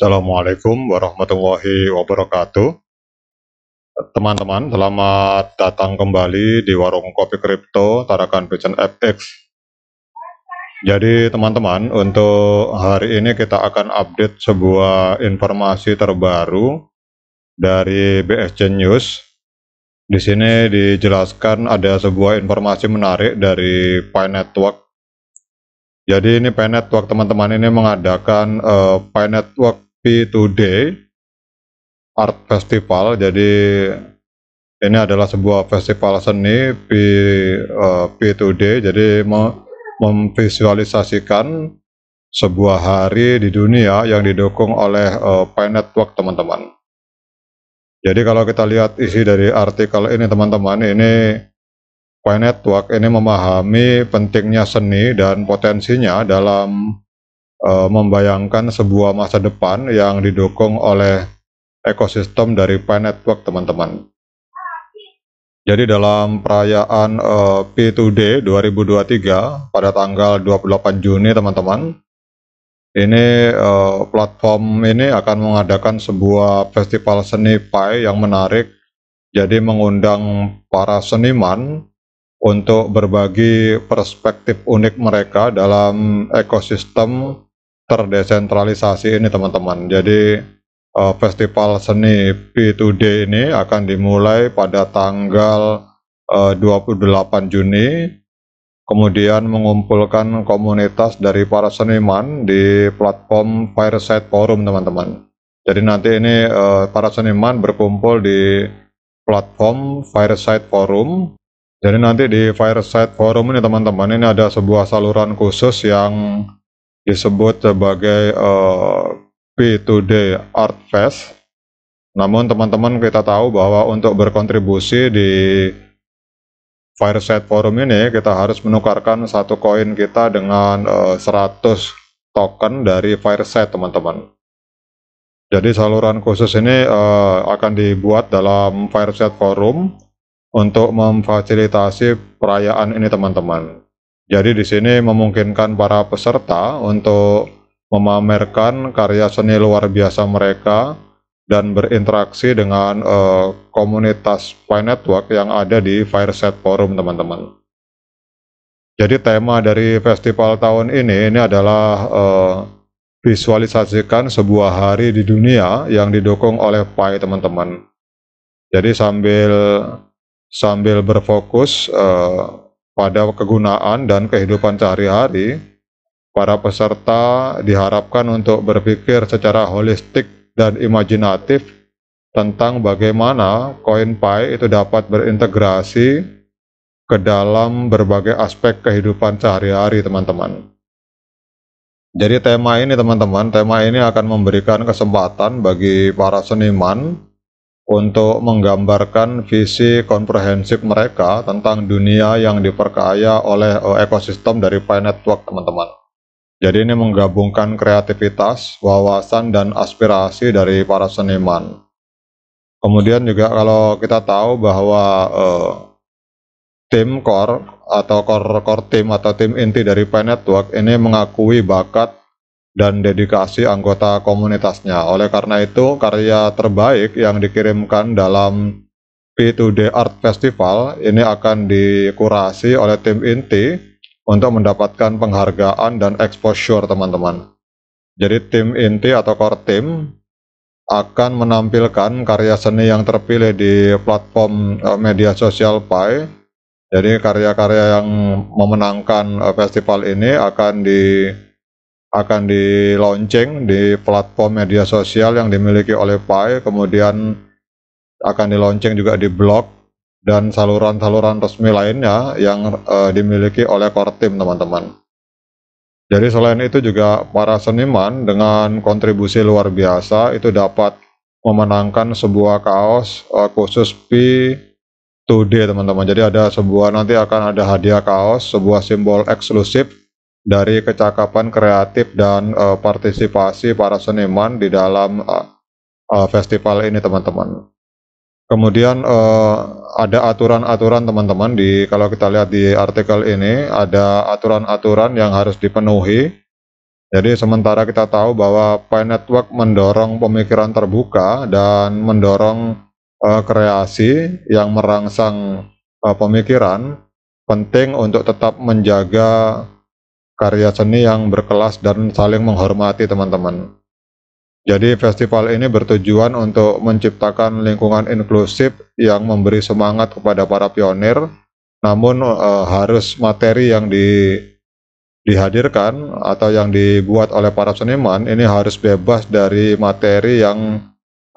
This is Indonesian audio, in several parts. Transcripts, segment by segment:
Assalamualaikum warahmatullahi wabarakatuh. Teman-teman, selamat datang kembali di Warung Kopi Kripto Tarakan Pecen FX. Jadi teman-teman, untuk hari ini kita akan update sebuah informasi terbaru dari BSC News. Di sini dijelaskan ada sebuah informasi menarik dari Pi Network. Jadi ini Pi Network teman-teman ini mengadakan uh, Pi Network P2D Art Festival. Jadi ini adalah sebuah festival seni P, eh, P2D. Jadi memvisualisasikan sebuah hari di dunia yang didukung oleh uh, eh, Pi Network teman-teman. Jadi kalau kita lihat isi dari artikel ini teman-teman, ini Pi Network ini memahami pentingnya seni dan potensinya dalam uh, membayangkan sebuah masa depan yang didukung oleh ekosistem dari Pi Network, teman-teman. Jadi dalam perayaan uh, P2D 2023 pada tanggal 28 Juni, teman-teman, ini uh, platform ini akan mengadakan sebuah festival seni Pi yang menarik jadi mengundang para seniman untuk berbagi perspektif unik mereka dalam ekosistem terdesentralisasi ini teman-teman. Jadi uh, festival seni P2D ini akan dimulai pada tanggal eh, uh, 28 Juni kemudian mengumpulkan komunitas dari para seniman di platform Fireside Forum teman-teman. Jadi nanti ini uh, para seniman berkumpul di platform Fireside Forum. Jadi nanti di Fireside Forum ini teman-teman ini ada sebuah saluran khusus yang disebut sebagai uh, eh, B2D Art Fest. Namun teman-teman kita tahu bahwa untuk berkontribusi di Fireside Forum ini kita harus menukarkan satu koin kita dengan uh, eh, 100 token dari Fireside teman-teman. Jadi saluran khusus ini uh, akan dibuat dalam Fireside Forum untuk memfasilitasi perayaan ini teman-teman. Jadi di sini memungkinkan para peserta untuk memamerkan karya seni luar biasa mereka dan berinteraksi dengan uh, komunitas Pi Network yang ada di Fireset Forum teman-teman. Jadi tema dari festival tahun ini ini adalah uh, visualisasikan sebuah hari di dunia yang didukung oleh Pi teman-teman. Jadi sambil sambil berfokus uh, pada kegunaan dan kehidupan sehari-hari, para peserta diharapkan untuk berpikir secara holistik dan imajinatif tentang bagaimana koin pai itu dapat berintegrasi ke dalam berbagai aspek kehidupan sehari-hari teman-teman. Jadi tema ini teman-teman, tema ini akan memberikan kesempatan bagi para seniman untuk menggambarkan visi komprehensif mereka tentang dunia yang diperkaya oleh ekosistem dari Pi Network, teman-teman. Jadi ini menggabungkan kreativitas, wawasan, dan aspirasi dari para seniman. Kemudian juga kalau kita tahu bahwa eh, tim core atau core core team atau tim inti dari Pi Network ini mengakui bakat dan dedikasi anggota komunitasnya. Oleh karena itu, karya terbaik yang dikirimkan dalam P2D Art Festival ini akan dikurasi oleh tim inti untuk mendapatkan penghargaan dan exposure teman-teman. Jadi tim inti atau core team akan menampilkan karya seni yang terpilih di platform eh, media sosial Pai. Jadi karya-karya yang memenangkan eh, festival ini akan di akan dilonceng di platform media sosial yang dimiliki oleh Pai, kemudian akan dilonceng juga di blog dan saluran-saluran resmi lainnya yang uh, dimiliki oleh core team teman-teman. Jadi selain itu juga para seniman dengan kontribusi luar biasa itu dapat memenangkan sebuah kaos uh, khusus P2D teman-teman. Jadi ada sebuah nanti akan ada hadiah kaos, sebuah simbol eksklusif dari kecakapan kreatif dan uh, partisipasi para seniman di dalam uh, uh, festival ini teman-teman. Kemudian uh, ada aturan-aturan teman-teman di kalau kita lihat di artikel ini ada aturan-aturan yang harus dipenuhi. Jadi sementara kita tahu bahwa Pi Network mendorong pemikiran terbuka dan mendorong uh, kreasi yang merangsang uh, pemikiran penting untuk tetap menjaga karya seni yang berkelas dan saling menghormati teman-teman. Jadi festival ini bertujuan untuk menciptakan lingkungan inklusif yang memberi semangat kepada para pionir, namun e, harus materi yang di, dihadirkan atau yang dibuat oleh para seniman ini harus bebas dari materi yang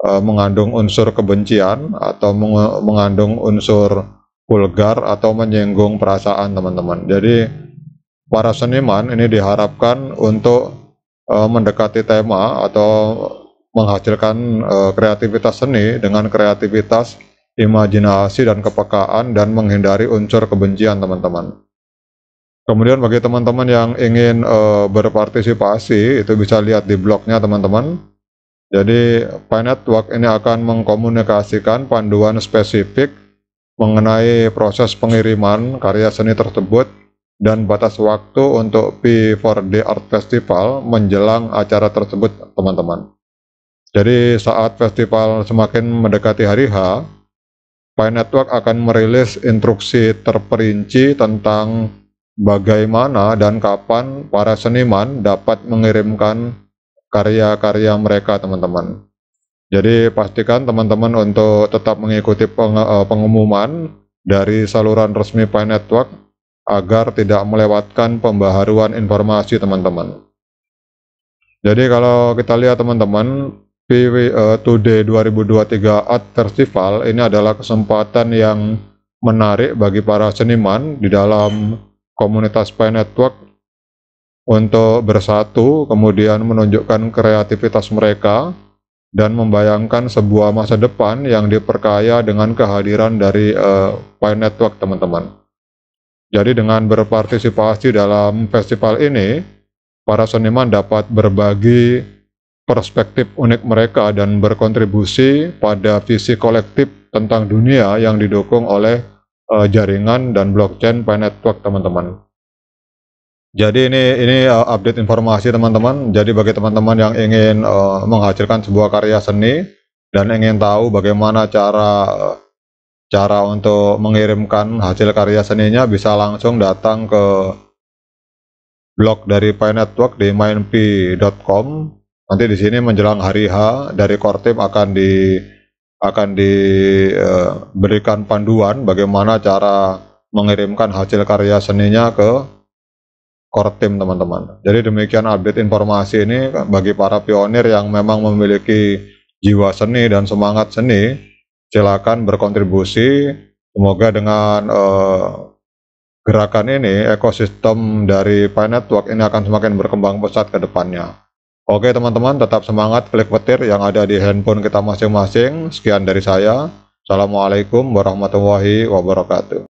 e, mengandung unsur kebencian atau mengandung unsur vulgar atau menyinggung perasaan teman-teman. Jadi para seniman ini diharapkan untuk uh, mendekati tema atau menghasilkan uh, kreativitas seni dengan kreativitas imajinasi dan kepekaan dan menghindari unsur kebencian teman-teman. Kemudian bagi teman-teman yang ingin uh, berpartisipasi itu bisa lihat di blognya teman-teman. Jadi Pi ini akan mengkomunikasikan panduan spesifik mengenai proses pengiriman karya seni tersebut dan batas waktu untuk P4D Art Festival menjelang acara tersebut, teman-teman. Jadi saat festival semakin mendekati hari H, Pi Network akan merilis instruksi terperinci tentang bagaimana dan kapan para seniman dapat mengirimkan karya-karya mereka, teman-teman. Jadi pastikan teman-teman untuk tetap mengikuti eh, pengumuman dari saluran resmi Pi Network agar tidak melewatkan pembaharuan informasi teman-teman. Jadi kalau kita lihat teman-teman, uh, Today 2023 Art Festival ini adalah kesempatan yang menarik bagi para seniman di dalam komunitas Pi Network untuk bersatu, kemudian menunjukkan kreativitas mereka, dan membayangkan sebuah masa depan yang diperkaya dengan kehadiran dari uh, eh, Pi Network, teman-teman. Jadi dengan berpartisipasi dalam festival ini, para seniman dapat berbagi perspektif unik mereka dan berkontribusi pada visi kolektif tentang dunia yang didukung oleh uh, jaringan dan blockchain Pi Network teman-teman. Jadi ini ini uh, update informasi teman-teman. Jadi bagi teman-teman yang ingin uh, menghasilkan sebuah karya seni dan ingin tahu bagaimana cara uh, cara untuk mengirimkan hasil karya seninya bisa langsung datang ke blog dari Pi Network di mainp.com. Nanti di sini menjelang hari H dari Kortim akan di akan diberikan eh, panduan bagaimana cara mengirimkan hasil karya seninya ke Kortim teman-teman. Jadi demikian update informasi ini bagi para pionir yang memang memiliki jiwa seni dan semangat seni silakan berkontribusi. Semoga dengan uh, gerakan ini, ekosistem dari Pi Network ini akan semakin berkembang pesat ke depannya. Oke teman-teman, tetap semangat klik petir yang ada di handphone kita masing-masing. Sekian dari saya. Assalamualaikum warahmatullahi wabarakatuh.